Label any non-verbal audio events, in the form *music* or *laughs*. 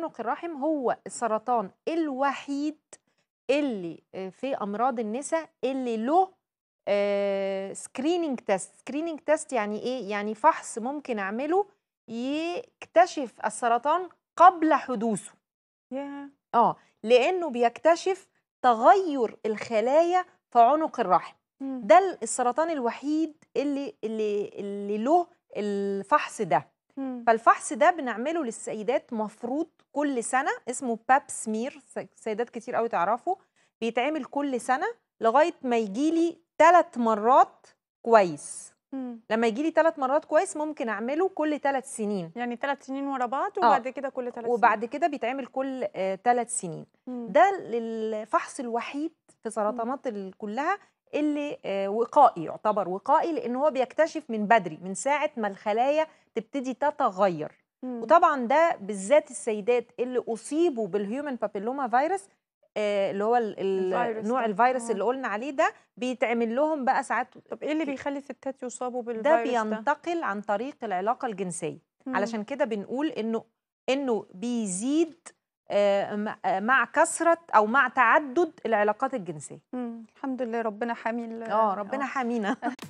عنق الرحم هو السرطان الوحيد اللي آه، في امراض النساء اللي له سكريننج تيست سكريننج تيست يعني ايه يعني فحص ممكن اعمله يكتشف السرطان قبل حدوثه yeah. اه لانه بيكتشف تغير الخلايا في عنق الرحم ده السرطان الوحيد اللي اللي, اللي له الفحص ده فالفحص ده بنعمله للسيدات مفروض كل سنه اسمه باب سمير سيدات كتير قوي تعرفه بيتعمل كل سنه لغايه ما يجي لي ثلاث مرات كويس مم. لما يجي لي ثلاث مرات كويس ممكن اعمله كل ثلاث سنين يعني ثلاث سنين ورا بعض آه. وبعد آه. كده كل ثلاث سنين وبعد كده بيتعمل كل ثلاث آه، سنين مم. ده الفحص الوحيد في إمم. سرطانات كلها اللي آه، وقائي يعتبر وقائي لان هو بيكتشف من بدري من ساعه ما الخلايا تبتدي تتغير مم. وطبعا ده بالذات السيدات اللي اصيبوا بالهيومن بابيلوما فيروس اللي هو الفيروس نوع الفيروس آه. اللي قلنا عليه ده بيتعمل لهم بقى ساعات طب ايه اللي بيخلي الستات يصابوا بالفيروس ده بينتقل ده؟ عن طريق العلاقه الجنسيه مم. علشان كده بنقول انه انه بيزيد آه، آه، مع كثره او مع تعدد العلاقات الجنسيه الحمد لله ربنا حامي اه ربنا حامينا *laughs*